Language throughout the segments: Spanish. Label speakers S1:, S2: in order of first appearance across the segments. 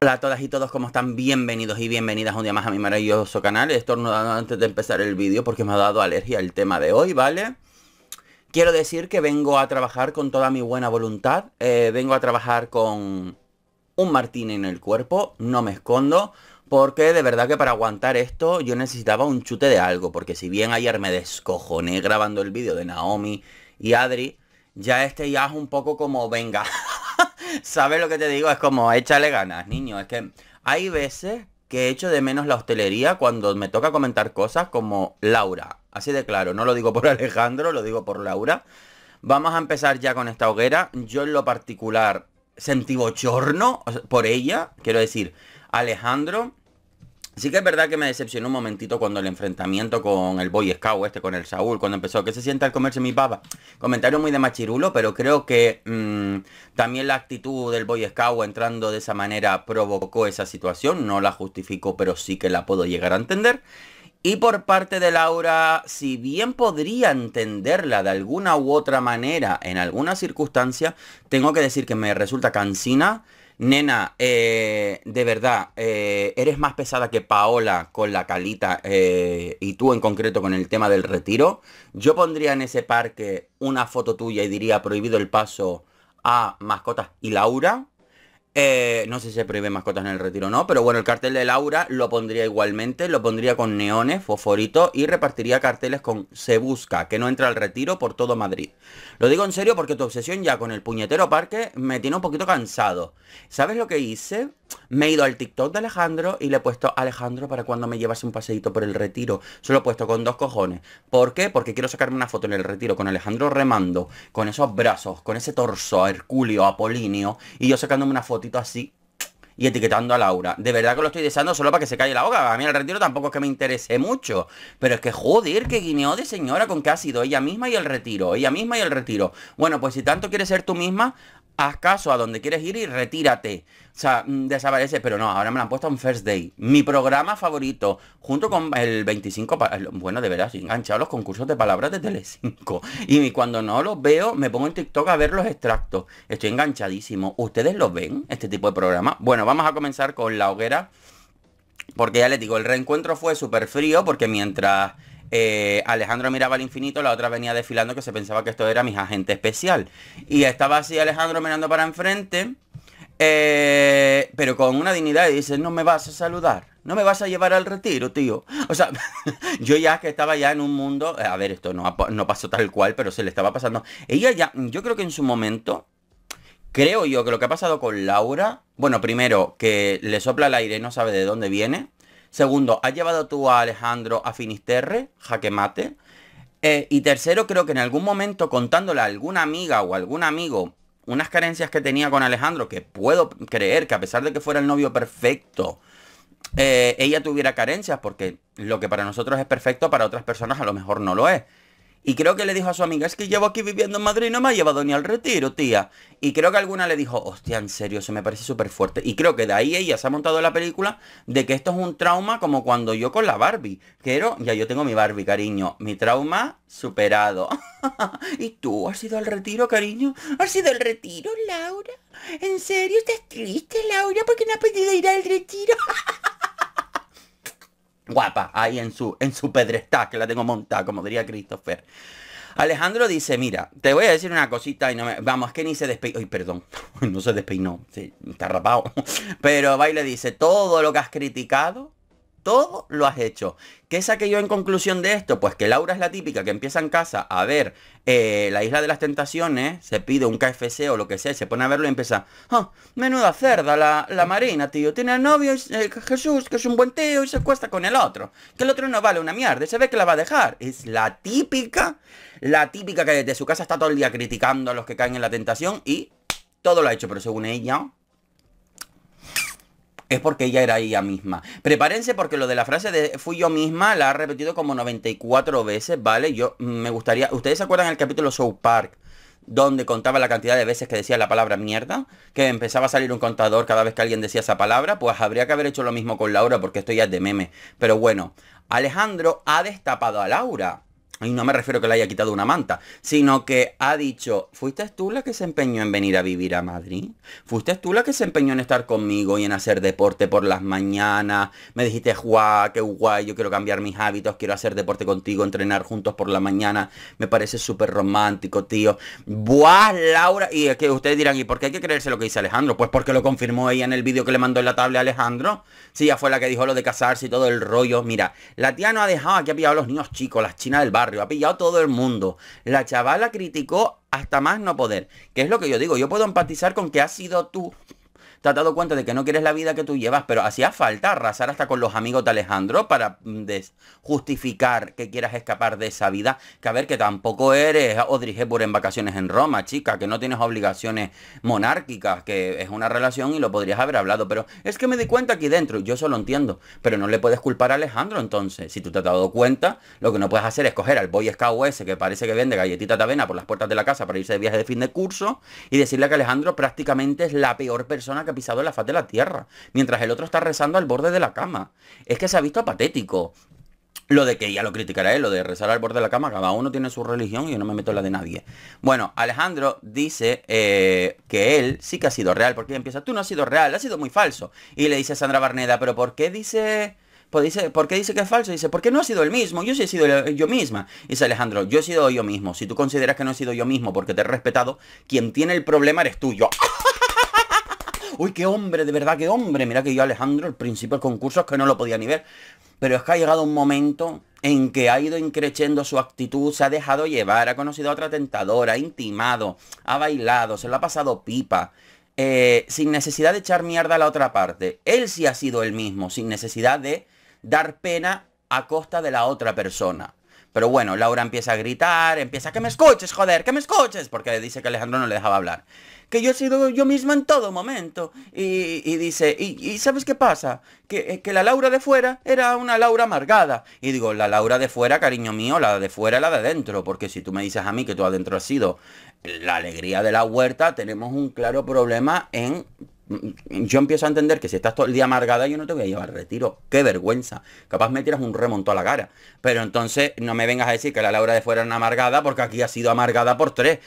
S1: Hola a todas y todos, ¿cómo están? Bienvenidos y bienvenidas un día más a mi maravilloso canal. no antes de empezar el vídeo porque me ha dado alergia el tema de hoy, ¿vale? Quiero decir que vengo a trabajar con toda mi buena voluntad. Eh, vengo a trabajar con un martín en el cuerpo, no me escondo. Porque de verdad que para aguantar esto yo necesitaba un chute de algo. Porque si bien ayer me descojoné grabando el vídeo de Naomi y Adri, ya este ya es un poco como, venga... ¿Sabes lo que te digo? Es como, échale ganas, niño. Es que hay veces que echo de menos la hostelería cuando me toca comentar cosas como Laura. Así de claro, no lo digo por Alejandro, lo digo por Laura. Vamos a empezar ya con esta hoguera. Yo en lo particular sentí bochorno por ella. Quiero decir, Alejandro Así que es verdad que me decepcionó un momentito cuando el enfrentamiento con el Boy Scout este, con el Saúl, cuando empezó, que se sienta al comerse mi papa. Comentario muy de machirulo, pero creo que mm, también la actitud del Boy Scout entrando de esa manera provocó esa situación. No la justifico, pero sí que la puedo llegar a entender. Y por parte de Laura, si bien podría entenderla de alguna u otra manera en alguna circunstancia, tengo que decir que me resulta cansina Nena, eh, de verdad, eh, eres más pesada que Paola con la calita eh, y tú en concreto con el tema del retiro. Yo pondría en ese parque una foto tuya y diría prohibido el paso a mascotas y Laura. Eh, no sé si se prohíbe mascotas en el retiro o no, pero bueno, el cartel de Laura lo pondría igualmente, lo pondría con neones, fosforito y repartiría carteles con Se busca, que no entra al retiro por todo Madrid. Lo digo en serio porque tu obsesión ya con el puñetero parque me tiene un poquito cansado. ¿Sabes lo que hice? Me he ido al TikTok de Alejandro y le he puesto Alejandro para cuando me llevas un paseíto por el retiro. Solo he puesto con dos cojones. ¿Por qué? Porque quiero sacarme una foto en el retiro con Alejandro remando, con esos brazos, con ese torso a Herculio, Apolinio, y yo sacándome una fotito así y etiquetando a Laura. De verdad que lo estoy deseando solo para que se calle la boca. A mí el retiro tampoco es que me interese mucho. Pero es que joder, que guineó de señora con que ha sido ella misma y el retiro. Ella misma y el retiro. Bueno, pues si tanto quieres ser tú misma, haz caso a donde quieres ir y retírate. O sea, mm, desaparece, pero no, ahora me han puesto en First Day. Mi programa favorito, junto con el 25, bueno, de veras, enganchado a los concursos de palabras de Tele5. Y cuando no los veo, me pongo en TikTok a ver los extractos. Estoy enganchadísimo. ¿Ustedes los ven, este tipo de programa? Bueno, vamos a comenzar con la hoguera. Porque ya les digo, el reencuentro fue súper frío porque mientras eh, Alejandro miraba al infinito, la otra venía desfilando que se pensaba que esto era mi agente especial. Y estaba así Alejandro mirando para enfrente, eh, pero con una dignidad y dice, no me vas a saludar. No me vas a llevar al retiro, tío. O sea, yo ya que estaba ya en un mundo... Eh, a ver, esto no, no pasó tal cual, pero se le estaba pasando. Ella ya, yo creo que en su momento creo yo que lo que ha pasado con Laura, bueno, primero que le sopla el aire y no sabe de dónde viene. Segundo, ¿has llevado tú a Alejandro a Finisterre, jaque mate? Eh, y tercero, creo que en algún momento contándole a alguna amiga o algún amigo unas carencias que tenía con Alejandro, que puedo creer que a pesar de que fuera el novio perfecto, eh, ella tuviera carencias, porque lo que para nosotros es perfecto, para otras personas a lo mejor no lo es. Y creo que le dijo a su amiga, es que llevo aquí viviendo en Madrid y no me ha llevado ni al retiro, tía. Y creo que alguna le dijo, hostia, en serio, se me parece súper fuerte. Y creo que de ahí ella se ha montado la película de que esto es un trauma como cuando yo con la Barbie. Quiero, ya yo tengo mi Barbie, cariño. Mi trauma superado. ¿Y tú has ido al retiro, cariño? ¿Has ido al retiro, Laura? ¿En serio estás triste, Laura, porque no has podido ir al retiro? guapa ahí en su, en su que la tengo montada, como diría Christopher. Alejandro dice, mira, te voy a decir una cosita y no Vamos, que ni se despeinó. Ay, perdón, no se despeinó, sí, está rapado. Pero Baile dice, todo lo que has criticado todo lo has hecho. ¿Qué saqué yo en conclusión de esto? Pues que Laura es la típica que empieza en casa a ver eh, La Isla de las Tentaciones, se pide un KFC o lo que sea, se pone a verlo y empieza, ah, menuda cerda la, Marina, tío, tiene al novio eh, Jesús, que es un buen tío, y se cuesta con el otro, que el otro no vale una mierda, se ve que la va a dejar. Es la típica, la típica que desde su casa está todo el día criticando a los que caen en la tentación y todo lo ha hecho, pero según ella, es porque ella era ella misma. Prepárense porque lo de la frase de fui yo misma la ha repetido como 94 veces, ¿vale? Yo mm, me gustaría... ¿Ustedes se acuerdan el capítulo South Park? donde contaba la cantidad de veces que decía la palabra mierda, que empezaba a salir un contador cada vez que alguien decía esa palabra, pues habría que haber hecho lo mismo con Laura porque esto ya es de meme. Pero bueno, Alejandro ha destapado a Laura. Y no me refiero que le haya quitado una manta, sino que ha dicho, ¿fuiste tú la que se empeñó en venir a vivir a Madrid? ¿Fuiste tú la que se empeñó en estar conmigo y en hacer deporte por las mañanas? Me dijiste, guau, qué guay, yo quiero cambiar mis hábitos, quiero hacer deporte contigo, entrenar juntos por la mañana. Me parece súper romántico, tío. Buah, Laura. Y es que ustedes dirán, ¿y por qué hay que creerse lo que dice Alejandro? Pues porque lo confirmó ella en el vídeo que le mandó en la tabla a Alejandro. Sí, ya fue la que dijo lo de casarse y todo el rollo. Mira, la tía no ha dejado aquí ha pillado a los niños chicos, las chinas del bar ha pillado todo el mundo. La chavala criticó hasta más no poder, que es lo que yo digo, yo puedo empatizar con que has sido tú te has dado cuenta de que no quieres la vida que tú llevas, pero hacía falta arrasar hasta con los amigos de Alejandro para mm, justificar que quieras escapar de esa vida, que a ver, que tampoco eres Audrey Hepburn en vacaciones en Roma, chica, que no tienes obligaciones monárquicas, que es una relación y lo podrías haber hablado, pero es que me di cuenta aquí dentro, yo eso lo entiendo, pero no le puedes culpar a Alejandro entonces, si tú te has dado cuenta, lo que no puedes hacer es coger al Boy Scout ese que parece que vende galletita avena por las puertas de la casa para irse de viaje de fin de curso y decirle que Alejandro prácticamente es la peor persona que ha pisado la faz de la tierra, mientras el otro está rezando al borde de la cama. Es que se ha visto patético. Lo de que ya lo criticará él lo de rezar al borde de la cama, cada uno tiene su religión y yo no me meto la de nadie. Bueno, Alejandro dice eh, que él sí que ha sido real, porque empieza, tú no has sido real, ha sido muy falso. Y le dice Sandra Barneda, pero ¿por qué dice... Pues dice, ¿por qué dice que es falso? Dice, porque no ha sido el mismo, yo sí he sido yo misma. Dice Alejandro, yo he sido yo mismo. Si tú consideras que no he sido yo mismo porque te he respetado, quien tiene el problema eres tú uy, qué hombre, de verdad, qué hombre. Mira que yo, Alejandro, el principio del concurso es que no lo podía ni ver. Pero es que ha llegado un momento en que ha ido increciendo su actitud, se ha dejado llevar, ha conocido a otra tentadora, ha intimado, ha bailado, se lo ha pasado pipa. Eh, sin necesidad de echar mierda a la otra parte. Él sí ha sido el mismo, sin necesidad de dar pena a costa de la otra persona. Pero bueno, Laura empieza a gritar, empieza que me escuches, joder, que me escuches, porque dice que Alejandro no le dejaba hablar. Que yo he sido yo misma en todo momento. Y, dice, y, sabes qué pasa? Que, eh, que, la Laura de fuera era una Laura amargada. Y digo, la Laura de fuera, cariño mío, la de fuera, la de adentro. Porque si tú me dices a mí que tú adentro has sido la alegría de la huerta, tenemos un claro problema en yo empiezo a entender que si estás todo el día amargada, yo no te voy a llevar retiro. Qué vergüenza. Capaz me tiras un remonto a la cara. Pero entonces no me vengas a decir que la Laura de fuera era una amargada, porque aquí ha sido amargada por tres.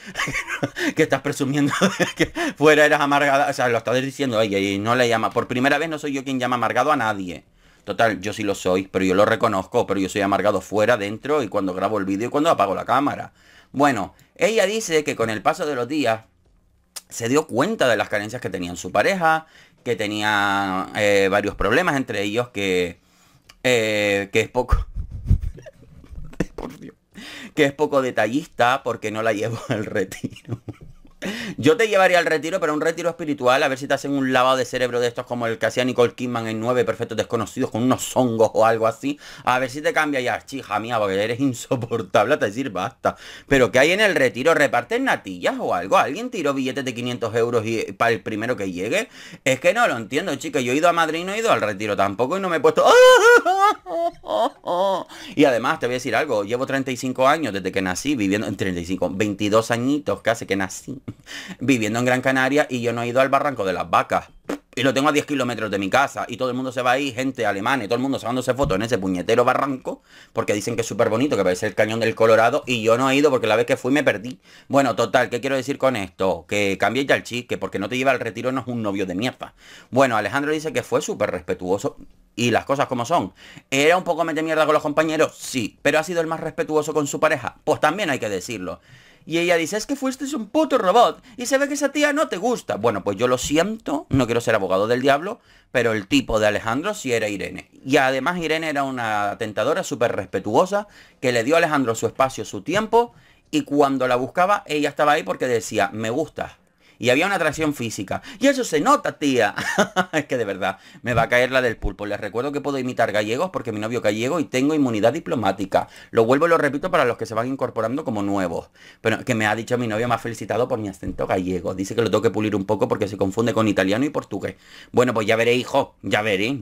S1: que estás presumiendo que fuera eras amargada. O sea, lo estás diciendo, oye, y no le llama. Por primera vez no soy yo quien llama amargado a nadie. Total, yo sí lo soy, pero yo lo reconozco, pero yo soy amargado fuera, dentro, y cuando grabo el vídeo y cuando apago la cámara. Bueno, ella dice que con el paso de los días se dio cuenta de las carencias que en su pareja, que tenía eh, varios problemas, entre ellos que, eh, que es poco... Que es poco detallista porque no la llevo al retiro. Yo te llevaría al retiro, pero un retiro espiritual, a ver si te hacen un lavado de cerebro de estos como el que hacía Nicole Kidman en 9 Perfectos Desconocidos con unos hongos o algo así. A ver si te cambia ya, ah, chija mía, porque eres insoportable, te decir basta. Pero que hay en el retiro? ¿Reparten natillas o algo? ¿Alguien tiró billetes de 500 euros y, eh, para el primero que llegue? Es que no lo entiendo, chicos. Yo he ido a Madrid y no he ido al retiro tampoco y no me he puesto... Y además, te voy a decir algo. Llevo 35 años desde que nací, viviendo en 35, 22 añitos casi que nací viviendo en Gran Canaria y yo no he ido al barranco de las vacas. Y lo tengo a 10 kilómetros de mi casa. Y todo el mundo se va ahí, gente alemana, y todo el mundo sacándose fotos en ese puñetero barranco. Porque dicen que es súper bonito, que parece el cañón del Colorado. Y yo no he ido porque la vez que fui me perdí. Bueno, total, ¿qué quiero decir con esto? Que cambia ya el chique, porque no te lleva al retiro no es un novio de mierda. Bueno, Alejandro dice que fue súper respetuoso. Y las cosas como son. ¿Era un poco mete mierda con los compañeros? Sí. ¿Pero ha sido el más respetuoso con su pareja? Pues también hay que decirlo. Y ella dice, es que fuiste un puto robot y se ve que esa tía no te gusta. Bueno, pues yo lo siento, no quiero ser abogado del diablo, pero el tipo de Alejandro sí era Irene. Y además Irene era una tentadora súper respetuosa que le dio a Alejandro su espacio, su tiempo y cuando la buscaba ella estaba ahí porque decía, me gusta y había una atracción física. Y eso se nota, tía. es que de verdad, me va a caer la del pulpo. Les recuerdo que puedo imitar gallegos porque mi novio gallego y tengo inmunidad diplomática. Lo vuelvo y lo repito para los que se van incorporando como nuevos. Pero que me ha dicho mi novio, me ha felicitado por mi acento gallego. Dice que lo tengo que pulir un poco porque se confunde con italiano y portugués. Bueno, pues ya veré, hijo. Ya veré.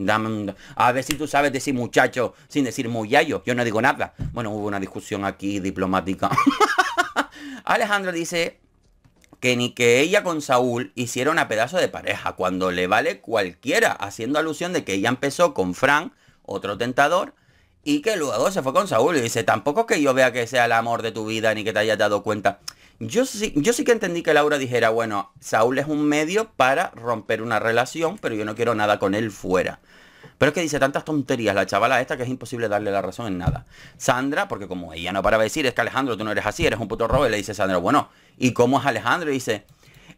S1: a ver si tú sabes decir muchacho sin decir muyayo. Yo no digo nada. Bueno, hubo una discusión aquí diplomática. Alejandro dice, que ni que ella con Saúl hiciera una pedazo de pareja, cuando le vale cualquiera, haciendo alusión de que ella empezó con Frank, otro tentador, y que luego se fue con Saúl y dice, tampoco que yo vea que sea el amor de tu vida ni que te hayas dado cuenta. Yo sí, yo sí que entendí que Laura dijera, bueno, Saúl es un medio para romper una relación, pero yo no quiero nada con él fuera. Pero es que dice tantas tonterías la chavala esta que es imposible darle la razón en nada. Sandra, porque como ella no para de decir, es que Alejandro, tú no eres así, eres un puto robo, y le dice Sandra, bueno, ¿y cómo es Alejandro? Y dice,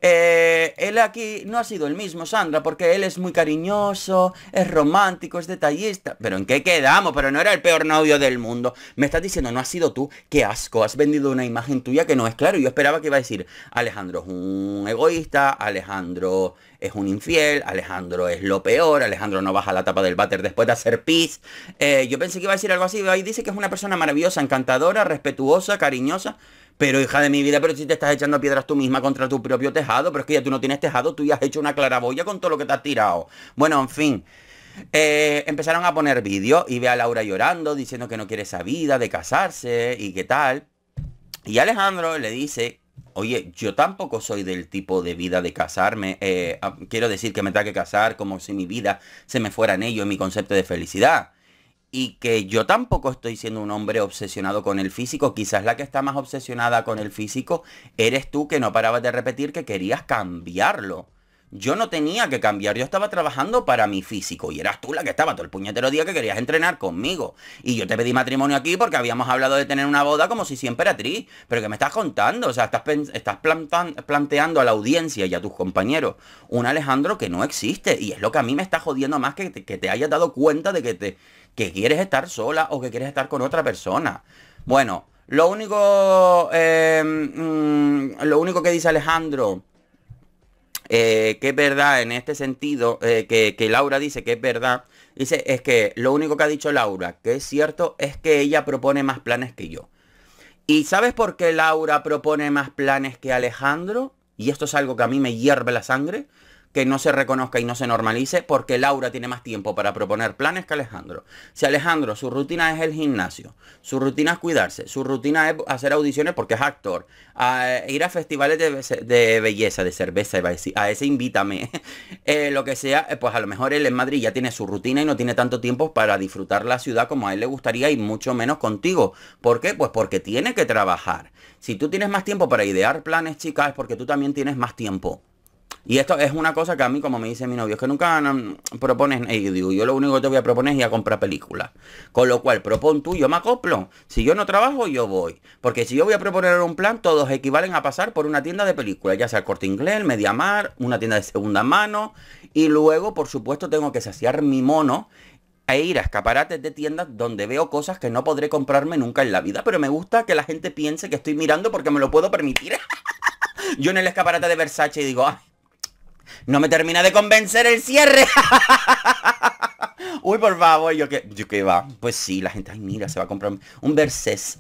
S1: eh, él aquí no ha sido el mismo, Sandra, porque él es muy cariñoso, es romántico, es detallista. ¿Pero en qué quedamos? Pero no era el peor novio del mundo. Me estás diciendo, no has sido tú. Qué asco, has vendido una imagen tuya que no es claro. Yo esperaba que iba a decir, Alejandro es un egoísta, Alejandro es un infiel, Alejandro es lo peor, Alejandro no baja la tapa del váter después de hacer pis. Eh, yo pensé que iba a decir algo así, ahí dice que es una persona maravillosa, encantadora, respetuosa, cariñosa. Pero hija de mi vida, pero si te estás echando piedras tú misma contra tu propio tejado, pero es que ya tú no tienes tejado, tú ya has hecho una claraboya con todo lo que te has tirado. Bueno, en fin. Eh, empezaron a poner vídeos y ve a Laura llorando, diciendo que no quiere esa vida de casarse y qué tal. Y Alejandro le dice, oye, yo tampoco soy del tipo de vida de casarme. Eh, ah, quiero decir que me tengo que casar como si mi vida se me fuera en ello, en mi concepto de felicidad y que yo tampoco estoy siendo un hombre obsesionado con el físico. Quizás la que está más obsesionada con el físico eres tú que no parabas de repetir que querías cambiarlo. Yo no tenía que cambiar, yo estaba trabajando para mi físico y eras tú la que estaba todo el puñetero día que querías entrenar conmigo. Y yo te pedí matrimonio aquí porque habíamos hablado de tener una boda como si siempre era triste Pero que me estás contando, o sea, estás, estás planteando a la audiencia y a tus compañeros un Alejandro que no existe. Y es lo que a mí me está jodiendo más que que te hayas dado cuenta de que te, que quieres estar sola o que quieres estar con otra persona. Bueno, lo único, em, mm, lo único que dice Alejandro, eh, que es verdad en este sentido, eh, que, que, Laura dice que es verdad, dice es que lo único que ha dicho Laura, que es cierto, es que ella propone más planes que yo. ¿Y sabes por qué Laura propone más planes que Alejandro? Y esto es algo que a mí me hierve la sangre que no se reconozca y no se normalice porque Laura tiene más tiempo para proponer planes que Alejandro. Si Alejandro, su rutina es el gimnasio, su rutina es cuidarse, su rutina es hacer audiciones porque es actor, eh, ir a festivales de, belleza, de cerveza, a ese invítame, eh, lo que sea, eh, pues a lo mejor él en Madrid ya tiene su rutina y no tiene tanto tiempo para disfrutar la ciudad como a él le gustaría y mucho menos contigo. ¿Por qué? Pues porque tiene que trabajar. Si tú tienes más tiempo para idear planes, chicas, es porque tú también tienes más tiempo. Y esto es una cosa que a mí, como me dice mi novio, es que nunca propones, y yo digo, yo lo único que te voy a proponer es ir a comprar películas. Con lo cual, propon tú, yo me acoplo. Si yo no trabajo, yo voy. Porque si yo voy a proponer un plan, todos equivalen a pasar por una tienda de películas, ya sea Corte Inglés, Mediamar, una tienda de segunda mano. Y luego, por supuesto, tengo que saciar mi mono e ir a escaparates de tiendas donde veo cosas que no podré comprarme nunca en la vida, pero me gusta que la gente piense que estoy mirando porque me lo puedo permitir. yo en el escaparate de Versace digo, ay, no me termina de convencer el cierre. Uy, por favor, yo que... Yo que va. Pues sí, la gente, ay, mira, se va a comprar un Versés.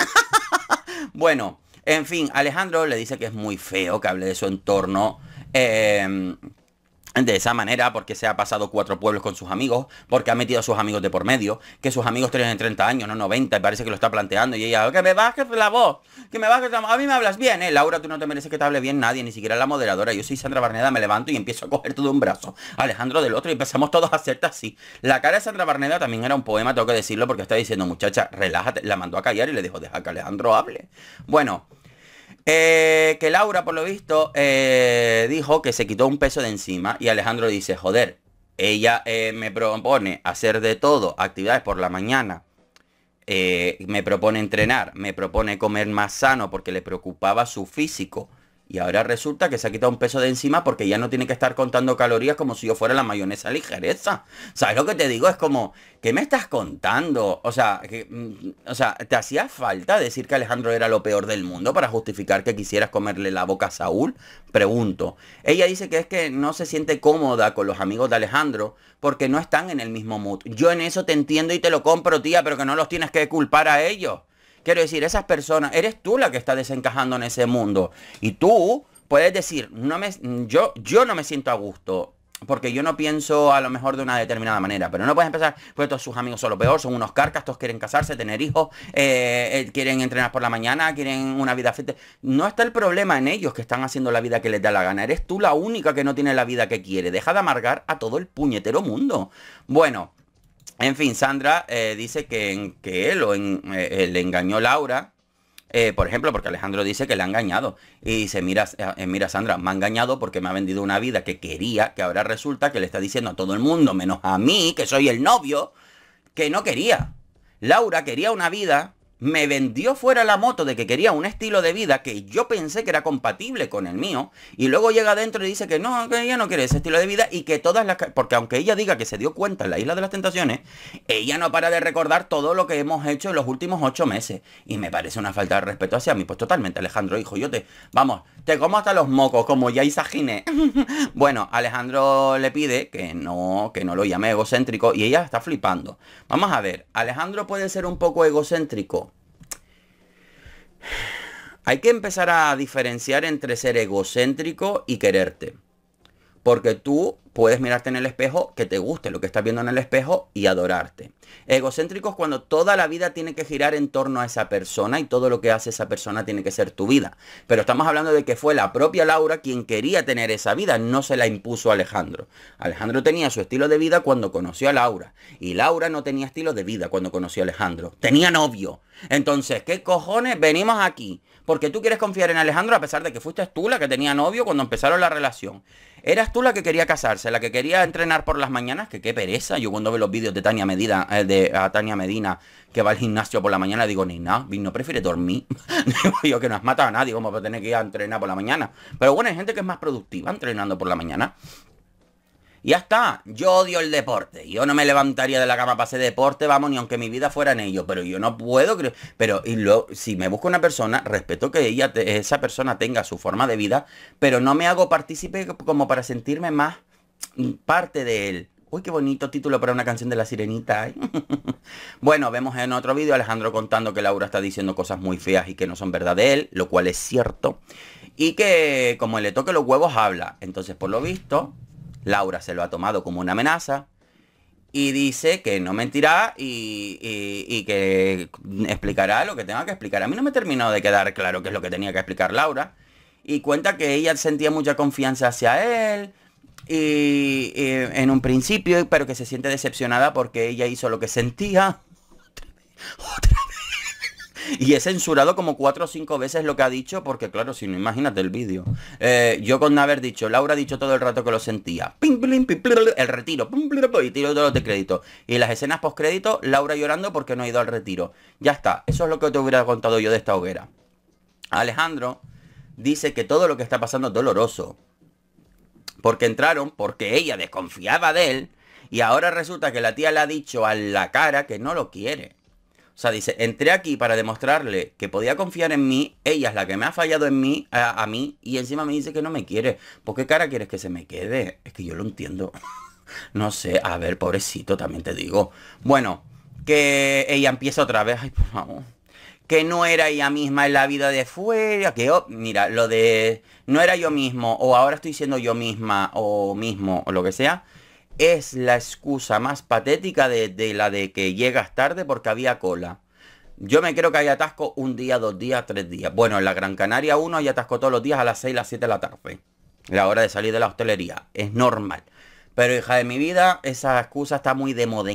S1: bueno, en fin, Alejandro le dice que es muy feo que hable de su entorno. Eh, de esa manera, porque se ha pasado cuatro pueblos con sus amigos, porque ha metido a sus amigos de por medio, que sus amigos tienen 30 años, no 90, y parece que lo está planteando, y ella, oh, que me bajes la voz, que me bajes la voz, a mí me hablas bien, eh, Laura, tú no te mereces que te hable bien nadie, ni siquiera la moderadora, yo soy Sandra Barneda, me levanto y empiezo a coger todo un brazo, Alejandro del otro, y empezamos todos a hacerte así. La cara de Sandra Barneda también era un poema, tengo que decirlo, porque está diciendo, muchacha, relájate, la mandó a callar y le dijo, deja que Alejandro hable. Bueno... Eh, que Laura, por lo visto, eh, dijo que se quitó un peso de encima y Alejandro dice, joder, ella eh, me propone hacer de todo, actividades por la mañana, me propone entrenar, me propone comer más sano porque le preocupaba su físico. Y ahora resulta que se ha quitado un peso de encima porque ya no tiene que estar contando calorías como si yo fuera la mayonesa ligereza. ¿Sabes lo que te digo? Es como, ¿qué me estás contando? O sea, que, mm, o sea, ¿te hacía falta decir que Alejandro era lo peor del mundo para justificar que quisieras comerle la boca a Saúl? Pregunto. Ella dice que es que no se siente cómoda con los amigos de Alejandro porque no están en el mismo mood. Yo en eso te entiendo y te lo compro, tía, pero que no los tienes que culpar a ellos. Quiero decir, esas personas, eres tú la que está desencajando en ese mundo. Y tú puedes decir, no me, yo, yo no me siento a gusto. Porque yo no pienso a lo mejor de una determinada manera. Pero no puedes empezar, pues todos sus amigos son lo peor, son unos carcas, todos quieren casarse, tener hijos, eh, eh, quieren entrenar por la mañana, quieren una vida fiesta. No está el problema en ellos que están haciendo la vida que les da la gana. Eres tú la única que no tiene la vida que quiere. Deja de amargar a todo el puñetero mundo. Bueno, en fin, Sandra eh, dice que, él o eh, le engañó Laura. Eh, por ejemplo, porque Alejandro dice que le ha engañado. Y dice, mira, mira Sandra, me ha engañado porque me ha vendido una vida que quería, que ahora resulta que le está diciendo a todo el mundo, menos a mí, que soy el novio, que no quería. Laura quería una vida me vendió fuera la moto de que quería un estilo de vida que yo pensé que era compatible con el mío. Y luego llega adentro y dice que no, que ella no quiere ese estilo de vida y que todas las... Porque aunque ella diga que se dio cuenta en la Isla de las Tentaciones, ella no para de recordar todo lo que hemos hecho en los últimos ocho meses. Y me parece una falta de respeto hacia mí. Pues totalmente, Alejandro, hijo, yo te... Vamos, te como hasta los mocos, como ya Isagine. bueno, Alejandro le pide que no, que no lo llame egocéntrico y ella está flipando. Vamos a ver, Alejandro puede ser un poco egocéntrico hay que empezar a diferenciar entre ser egocéntrico y quererte. Porque tú puedes mirarte en el espejo, que te guste lo que estás viendo en el espejo y adorarte. Egocéntricos cuando toda la vida tiene que girar en torno a esa persona y todo lo que hace esa persona tiene que ser tu vida. Pero estamos hablando de que fue la propia Laura quien quería tener esa vida, no se la impuso Alejandro. Alejandro tenía su estilo de vida cuando conoció a Laura y Laura no tenía estilo de vida cuando conoció a Alejandro. Tenía novio. Entonces, ¿qué cojones venimos aquí? Porque tú quieres confiar en Alejandro a pesar de que fuiste tú la que tenía novio cuando empezaron la relación. Eras tú la que quería casarse, la que quería entrenar por las mañanas, que qué pereza. Yo cuando veo los vídeos de Tania Medina, eh, de Tania Medina, que va al gimnasio por la mañana, digo, ni nada, no prefiere dormir. digo yo que no has matado a nadie, como a tener que ir a entrenar por la mañana. Pero bueno, hay gente que es más productiva entrenando por la mañana. Ya está, yo odio el deporte. Yo no me levantaría de la cama para hacer deporte, vamos, ni aunque mi vida fuera en ello. Pero yo no puedo, Pero y si me busco una persona, respeto que ella esa persona tenga su forma de vida, pero no me hago partícipe como para sentirme más mm, parte de él. Uy, qué bonito título para una canción de la sirenita. bueno, vemos en otro vídeo Alejandro contando que Laura está diciendo cosas muy feas y que no son verdad de él, lo cual es cierto. Y que como le toque los huevos habla. Entonces, por lo visto, Laura se lo ha tomado como una amenaza y dice que no mentirá y, que explicará lo que tenga que explicar. A mí no me terminó de quedar claro qué es lo que tenía que explicar Laura. Y cuenta que ella sentía mucha confianza hacia él y, en un principio, pero que se siente decepcionada porque ella hizo lo que sentía. Y he censurado como cuatro o cinco veces lo que ha dicho, porque claro, si no, imagínate el vídeo. Eh, yo con haber dicho, Laura ha dicho todo el rato que lo sentía. el retiro, y tiro todos de crédito. Y las escenas post crédito, Laura llorando porque no ha ido al retiro. Ya está, eso es lo que te hubiera contado yo de esta hoguera. Alejandro dice que todo lo que está pasando es doloroso. Porque entraron, porque ella desconfiaba de él, y ahora resulta que la tía le ha dicho a la cara que no lo quiere. O sea, dice, entré aquí para demostrarle que podía confiar en mí, ella es la que me ha fallado en mí, a, mí, y encima me dice que no me quiere. ¿Por qué cara quieres que se me quede? Es que yo lo entiendo. no sé, a ver, pobrecito, también te digo. Bueno, que ella empieza otra vez, ay, por favor. Que no era ella misma en la vida de fuera, que, oh, mira, lo de no era yo mismo, o ahora estoy siendo yo misma, o mismo, o lo que sea, es la excusa más patética de, la de que llegas tarde porque había cola. Yo me creo que hay atasco un día, dos días, tres días. Bueno, en la Gran Canaria uno hay atasco todos los días a las 6, las 7 de la tarde. La hora de salir de la hostelería. Es normal. Pero hija de mi vida, esa excusa está muy de moda.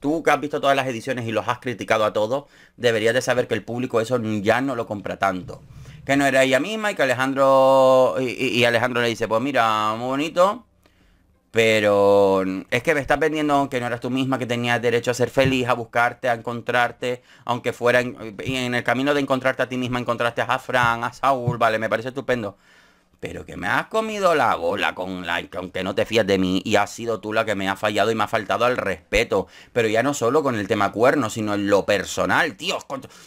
S1: Tú que has visto todas las ediciones y los has criticado a todos, deberías de saber que el público eso ya no lo compra tanto. Que no era ella misma y que Alejandro... y Alejandro le dice, pues mira, muy bonito. Pero mm, es que me estás vendiendo que no eras tú misma, que tenías derecho a ser feliz, a buscarte, a encontrarte, aunque fuera en, en el camino de encontrarte a ti misma, encontraste a Fran, a Saúl, vale, me parece estupendo pero que me has comido la gola con la, aunque no te fías de mí, y has sido tú la que me ha fallado y me ha faltado al respeto, pero ya no solo con el tema cuerno, sino en lo personal, tío,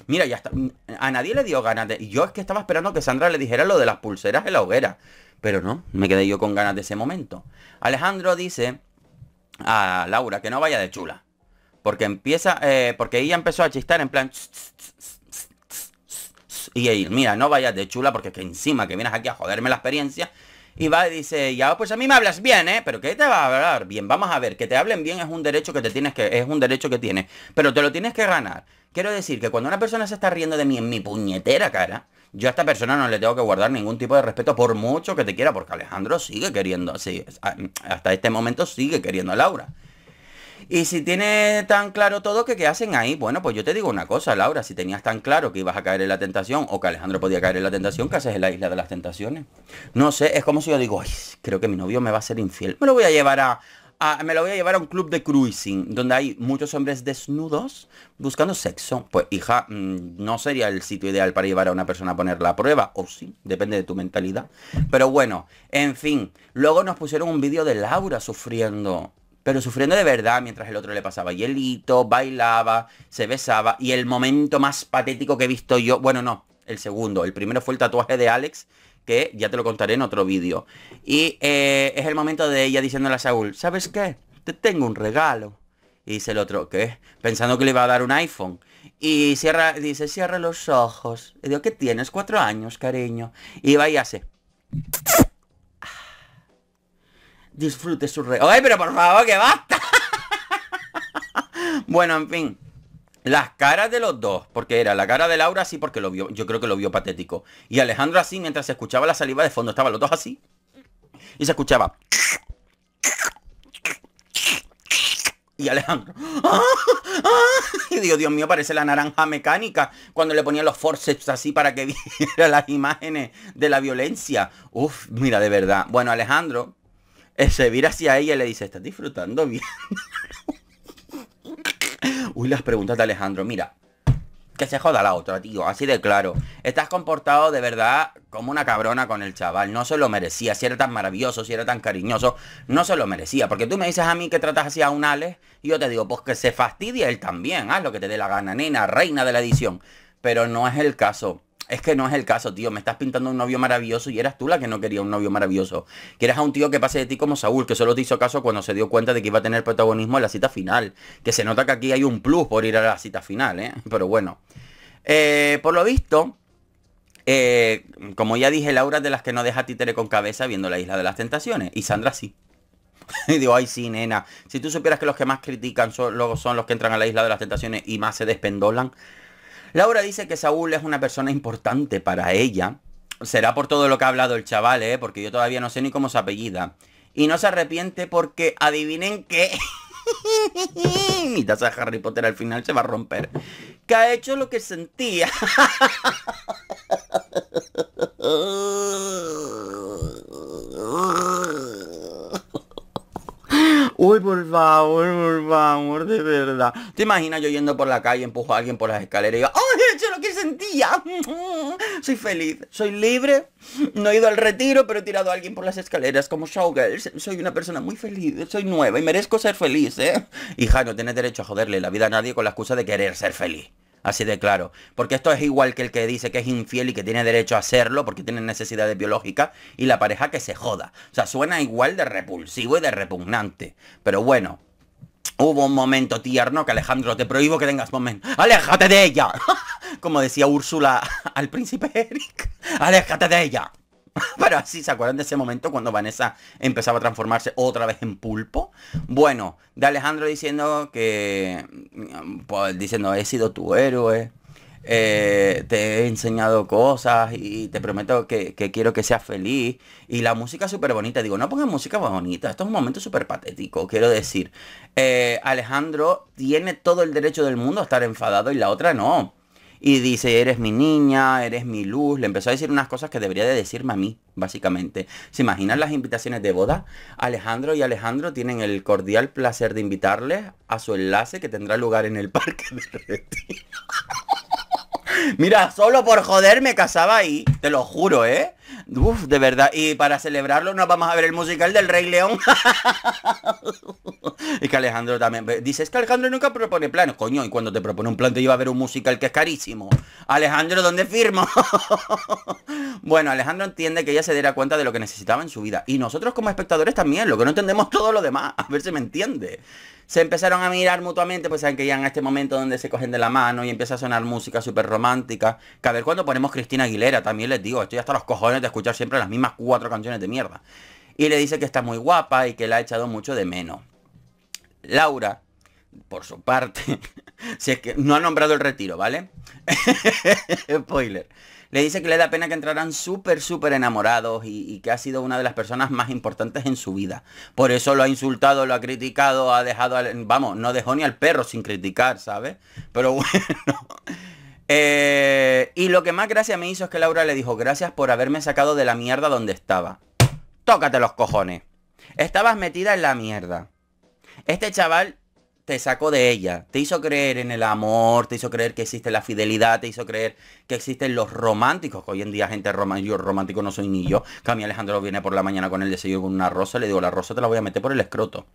S1: mira, ya está, a nadie le dio ganas de, yo es que estaba esperando que Sandra le dijera lo de las pulseras en la hoguera, pero no, me quedé yo con ganas de ese momento. Alejandro dice a Laura que no vaya de chula, porque empieza, eh, porque ella empezó a chistar en plan, y él, mira, no vayas de chula porque es que encima que vienes aquí a joderme la experiencia. Y va y dice, ya pues a mí me hablas bien, ¿eh? Pero ¿qué te va a hablar bien? Vamos a ver, que te hablen bien es un derecho que te tienes que, es un derecho que tienes, pero te lo tienes que ganar. Quiero decir que cuando una persona se está riendo de mí en mi puñetera cara, yo a esta persona no le tengo que guardar ningún tipo de respeto por mucho que te quiera, porque Alejandro sigue queriendo, así hasta este momento sigue queriendo a Laura. Y si tiene tan claro todo, que qué hacen ahí? Bueno, pues yo te digo una cosa, Laura, si tenías tan claro que ibas a caer en la tentación o que Alejandro podía caer en la tentación, ¿qué haces en la isla de las tentaciones? No sé, es como si yo digo, Ay, creo que mi novio me va a ser infiel. Me lo voy a llevar a, me lo voy a llevar a un club de cruising, donde hay muchos hombres desnudos buscando sexo. Pues hija, mm, no sería el sitio ideal para llevar a una persona a poner la prueba, o sí, depende de tu mentalidad. Pero bueno, en fin, luego nos pusieron un vídeo de Laura sufriendo pero sufriendo de verdad mientras el otro le pasaba hielito, bailaba, se besaba. Y el momento más patético que he visto yo, bueno, no, el segundo. El primero fue el tatuaje de Alex, que ya te lo contaré en otro vídeo. Y eh, es el momento de ella diciéndole a Saúl, ¿sabes qué? Te tengo un regalo. Y dice el otro, ¿qué? Pensando que le iba a dar un iPhone. Y cierra, dice, cierra los ojos. Le digo, ¿qué tienes? Cuatro años, cariño. Y va y hace disfrute su re... ¡Ay, pero por favor, que basta! bueno, en fin. Las caras de los dos, porque era la cara de Laura así porque lo vio, yo creo que lo vio patético. Y Alejandro así mientras se escuchaba la saliva de fondo, estaban los dos así. Y se escuchaba. Y Alejandro. Y Dios mío, parece la naranja mecánica cuando le ponía los forceps así para que viera las imágenes de la violencia. Uf, mira, de verdad. Bueno, Alejandro, se vira hacia ella y le dice, ¿estás disfrutando bien? Uy, las preguntas de Alejandro, mira. Que se joda la otra, tío, así de claro. Estás comportado de verdad como una cabrona con el chaval. No se lo merecía. Si era tan maravilloso, si era tan cariñoso, no se lo merecía. Porque tú me dices a mí que tratas así a un Alex y yo te digo, pues que se fastidia él también. Haz lo que te dé la gana, nena, reina de la edición. Pero no es el caso. Es que no es el caso, tío. Me estás pintando un novio maravilloso y eras tú la que no quería un novio maravilloso. Quieres a un tío que pase de ti como Saúl, que solo te hizo caso cuando se dio cuenta de que iba a tener protagonismo en la cita final. Que se nota que aquí hay un plus por ir a la cita final, ¿eh? Pero bueno. Eh, por lo visto, eh, como ya dije, Laura de las que no deja títere con cabeza viendo la Isla de las Tentaciones. Y Sandra sí. Y digo, ay, sí, nena. Si tú supieras que los que más critican son los que entran a la Isla de las Tentaciones y más se despendolan. Laura dice que Saúl es una persona importante para ella. Será por todo lo que ha hablado el chaval, ¿eh? Porque yo todavía no sé ni cómo se apellida. Y no se arrepiente porque adivinen qué. Mi taza de Harry Potter al final se va a romper. Que ha hecho lo que sentía. Uy, por favor, por favor, de verdad. ¿Te imaginas yo yendo por la calle, empujo a alguien por las escaleras y digo, ¡ay, eso lo que sentía! Soy feliz, soy libre, no he ido al retiro, pero he tirado a alguien por las escaleras como showgirls. Soy una persona muy feliz, soy nueva y merezco ser feliz, ¿eh? Hija, no tienes derecho a joderle la vida a nadie con la excusa de querer ser feliz. Así de claro. Porque esto es igual que el que dice que es infiel y que tiene derecho a hacerlo porque tiene necesidades biológicas y la pareja que se joda. O sea, suena igual de repulsivo y de repugnante. Pero bueno, Hubo un momento tierno que Alejandro, te prohíbo que tengas momento. ¡Aléjate de ella! Como decía Úrsula al príncipe Eric. ¡Aléjate de ella! Pero así, ¿se acuerdan de ese momento cuando Vanessa empezaba a transformarse otra vez en pulpo? Bueno, de Alejandro diciendo que... Mm, pues, diciendo, he sido tu héroe. Eh, te he enseñado cosas y te prometo que, quiero que seas feliz. Y la música súper bonita. Digo, no pongan música bonita. Esto es un momento súper patético, quiero decir. Eh, Alejandro tiene todo el derecho del mundo a estar enfadado y la otra no y dice, eres mi niña, eres mi luz. Le empezó a decir unas cosas que debería de decirme a mí, básicamente. ¿Se imaginan las invitaciones de boda? Alejandro y Alejandro tienen el cordial placer de invitarles a su enlace que tendrá lugar en el Parque de Retiro. Mira, solo por joder me casaba ahí, te lo juro, ¿eh? Uf, de verdad. Y para celebrarlo nos vamos a ver el musical del Rey León. y que Alejandro también. dices que Alejandro nunca propone planos Coño, y cuando te propone un plan te iba a ver un musical que es carísimo. Alejandro, ¿dónde firmo? Bueno, Alejandro entiende que ella se diera cuenta de lo que necesitaba en su vida. Y nosotros como espectadores también, lo que no entendemos todo lo demás. A ver si me entiende. Se empezaron a mirar mutuamente, pues saben que ya en este momento donde se cogen de la mano y empieza a sonar música súper romántica. Que a ver cuando ponemos Cristina Aguilera, también les digo, estoy hasta los cojones de escuchar siempre las mismas cuatro canciones de mierda. Y le dice que está muy guapa y que la ha echado mucho de menos. Laura, por su parte, si es que no ha nombrado el retiro, ¿vale? Spoiler. Le dice que le da pena que entraran súper, súper enamorados y, que ha sido una de las personas más importantes en su vida. Por eso lo ha insultado, lo ha criticado, ha dejado, al, vamos, no dejó ni al perro sin criticar, ¿sabes? Pero bueno. Eh, y lo que más gracia me hizo es que Laura le dijo, gracias por haberme sacado de la mierda donde estaba. Tócate los cojones. Estabas metida en la mierda. Este chaval te sacó de ella, te hizo creer en el amor, te hizo creer que existe la fidelidad, te hizo creer que existen los románticos, que hoy en día gente romántica... yo romántico no soy ni yo, que a mí Alejandro viene por la mañana con el desayuno con una rosa, le digo, la rosa te la voy a meter por el escroto.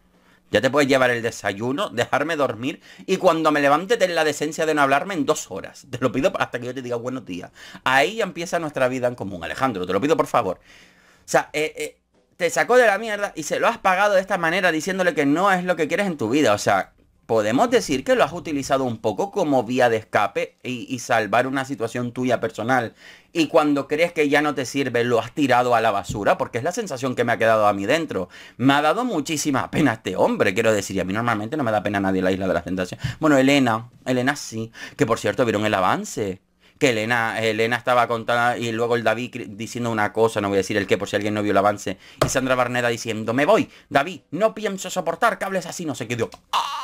S1: Ya te puedes llevar el desayuno, dejarme dormir y cuando me levante ten la decencia de no hablarme en dos horas. Te lo pido hasta que yo te diga buenos días. Ahí empieza nuestra vida en común, Alejandro, te lo pido por favor. O sea, eh, eh, te sacó de la mierda y se lo has pagado de esta manera diciéndole que no es lo que quieres en tu vida. O sea, podemos decir que lo has utilizado un poco como vía de escape y, salvar una situación tuya personal. Y cuando crees que ya no te sirve, lo has tirado a la basura, porque es la sensación que me ha quedado a mí dentro. Me ha dado muchísima pena este hombre, quiero decir. Y a mí normalmente no me da pena a nadie la isla de la tentación. Bueno, Elena, Elena sí. Que por cierto, vieron el avance que Elena, Elena estaba contando y luego el David diciendo una cosa, no voy a decir el qué por si alguien no vio el avance, y Sandra Barneda diciendo, me voy, David, no pienso soportar cables así, no sé qué, dio ¡ah!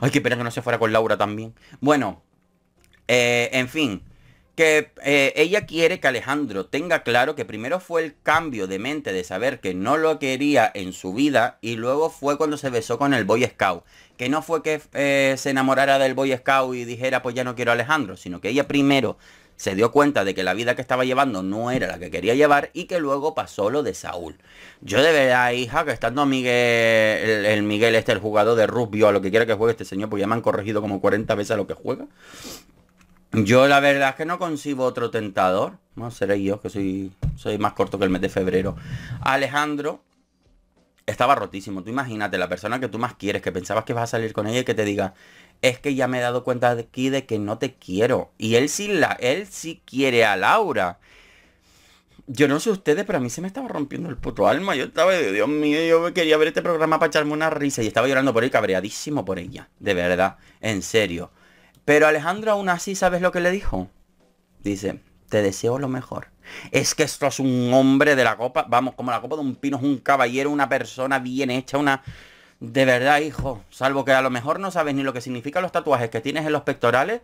S1: Ay, qué pena que no se fuera con Laura también. Bueno, eh, en fin. Que eh, ella quiere que Alejandro tenga claro que primero fue el cambio de mente de saber que no lo quería en su vida y luego fue cuando se besó con el Boy Scout. Que no fue que eh, se enamorara del Boy Scout y dijera pues ya no quiero a Alejandro, sino que ella primero se dio cuenta de que la vida que estaba llevando no era la que quería llevar y que luego pasó lo de Saúl. Yo de verdad, hija, que estando Miguel, el, Miguel este, el jugador de rubio a lo que quiera que juegue este señor, pues ya me han corregido como 40 veces a lo que juega. Yo la verdad es que no concibo otro tentador. No seré yo, que soy, soy más corto que el mes de febrero. Alejandro estaba rotísimo. Tú imagínate, la persona que tú más quieres, que pensabas que vas a salir con ella y que te diga, es que ya me he dado cuenta de aquí de que no te quiero. Y él sí, la, él quiere a Laura. Yo no sé ustedes, pero a mí se me estaba rompiendo el puto alma. Yo estaba, Dios mío, yo quería ver este programa para echarme una risa. Y estaba llorando por él, cabreadísimo por ella. De verdad, en serio. Pero Alejandro aún así, ¿sabes lo que le dijo? Dice, te deseo lo mejor. Es que esto es un hombre de la copa, vamos, como la copa de un pino, es un caballero, una persona bien hecha, una... De verdad, hijo, salvo que a lo mejor no sabes ni lo que significan los tatuajes que tienes en los pectorales,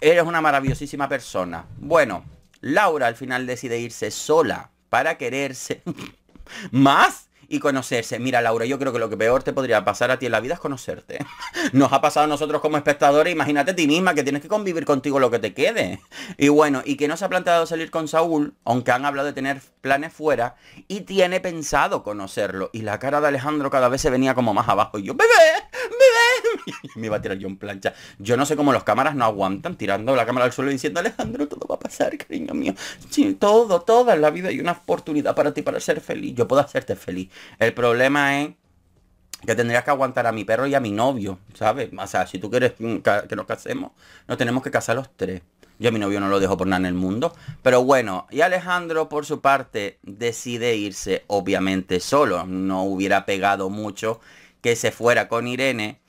S1: eres una maravillosísima persona. Bueno, Laura al final decide irse sola para quererse más y conocerse. Mira, Laura, yo creo que lo que peor te podría pasar a ti en la vida es conocerte. Nos ha pasado a nosotros como espectadores, imagínate a ti misma que tienes que convivir contigo lo que te quede. Y bueno, y que no se ha planteado salir con Saúl, aunque han hablado de tener planes fuera, y tiene pensado conocerlo. Y la cara de Alejandro cada vez se venía como más abajo. Y yo, bebé, bebé, me iba a tirar yo en plancha. Yo no sé cómo los cámaras no aguantan tirando la cámara al suelo diciendo, Alejandro, todo va a pasar, cariño mío. Sí, todo, toda la vida hay una oportunidad para ti para ser feliz. Yo puedo hacerte feliz. El problema es que tendrías que aguantar a mi perro y a mi novio, ¿sabes? O sea, si tú quieres que nos casemos, nos tenemos que casar los tres. Yo a mi novio no lo dejo por nada en el mundo. Pero bueno, y Alejandro por su parte decide irse obviamente solo. No hubiera pegado mucho que se fuera con Irene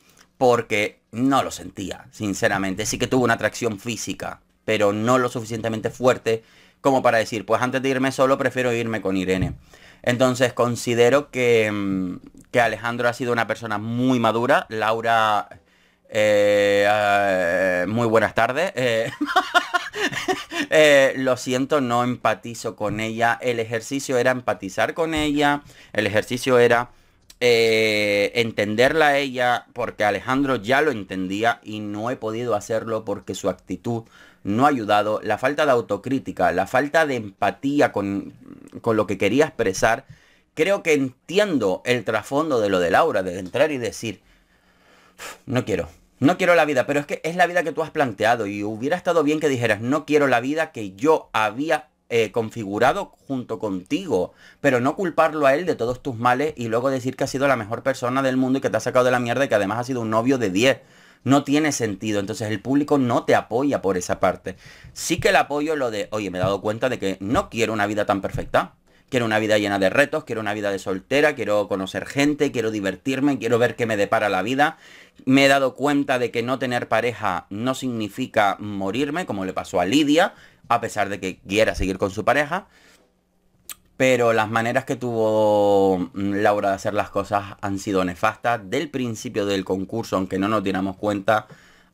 S1: porque no lo sentía, sinceramente. Sí que tuvo una atracción física, pero no lo suficientemente fuerte como para decir, pues antes de irme solo prefiero irme con Irene. Entonces considero que, mm, Alejandro ha sido una persona muy madura. Laura, eh, ah, muy buenas tardes. Eh, eh, lo siento, no empatizo con ella. El ejercicio era empatizar con ella. El ejercicio era eh, entenderla a ella, porque Alejandro ya lo entendía y no he podido hacerlo porque su actitud no ha ayudado, la falta de autocrítica, la falta de empatía con, con lo que quería expresar, creo que entiendo el trasfondo de lo de Laura, de entrar y decir, no quiero, no quiero la vida, pero es que es la vida que tú has planteado y hubiera estado bien que dijeras, no quiero la vida que yo había eh, configurado junto contigo, pero no culparlo a él de todos tus males y luego decir que ha sido la mejor persona del mundo y que te ha sacado de la mierda y que además ha sido un novio de 10 no tiene sentido. Entonces el público no te apoya por esa parte. Sí que el apoyo lo de, oye, me he dado cuenta de que no quiero una vida tan perfecta. Quiero una vida llena de retos, quiero una vida de soltera, quiero conocer gente, quiero divertirme, quiero ver qué me depara la vida. Me he dado cuenta de que no tener pareja no significa morirme, como le pasó a Lidia a pesar de que quiera seguir con su pareja. Pero las maneras que tuvo mm, Laura de hacer las cosas han sido nefastas del principio del concurso, aunque no nos diéramos cuenta,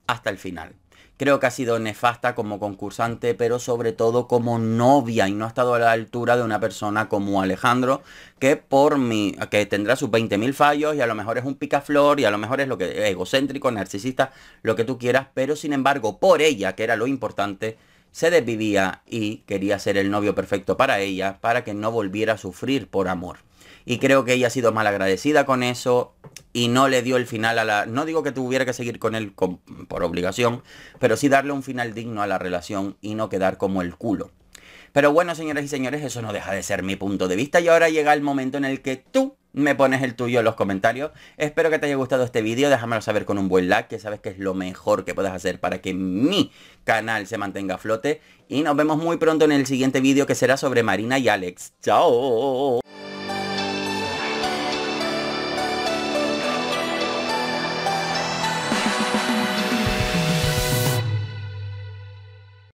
S1: hasta el final. Creo que ha sido nefasta como concursante, pero sobre todo como novia y no ha estado a la altura de una persona como Alejandro, que por mí que tendrá sus 20.000 fallos y a lo mejor es un picaflor y a lo mejor es lo que egocéntrico, narcisista, lo que tú quieras, pero sin embargo, por ella, que era lo importante, se desvivía y quería ser el novio perfecto para ella, para que no volviera a sufrir por amor. Y creo que ella ha sido mal agradecida con eso y no le dio el final a la... No digo que tuviera que seguir con él por obligación, pero sí darle un final digno a la relación y no quedar como el culo. Pero bueno, señoras y señores, eso no deja de ser mi punto de vista y ahora llega el momento en el que tú me pones el tuyo en los comentarios. Espero que te haya gustado este vídeo, déjamelo saber con un buen like, que sabes que es lo mejor que puedes hacer para que mi canal se mantenga a flote. Y nos vemos muy pronto en el siguiente vídeo que será sobre Marina y Alex. ¡Chao!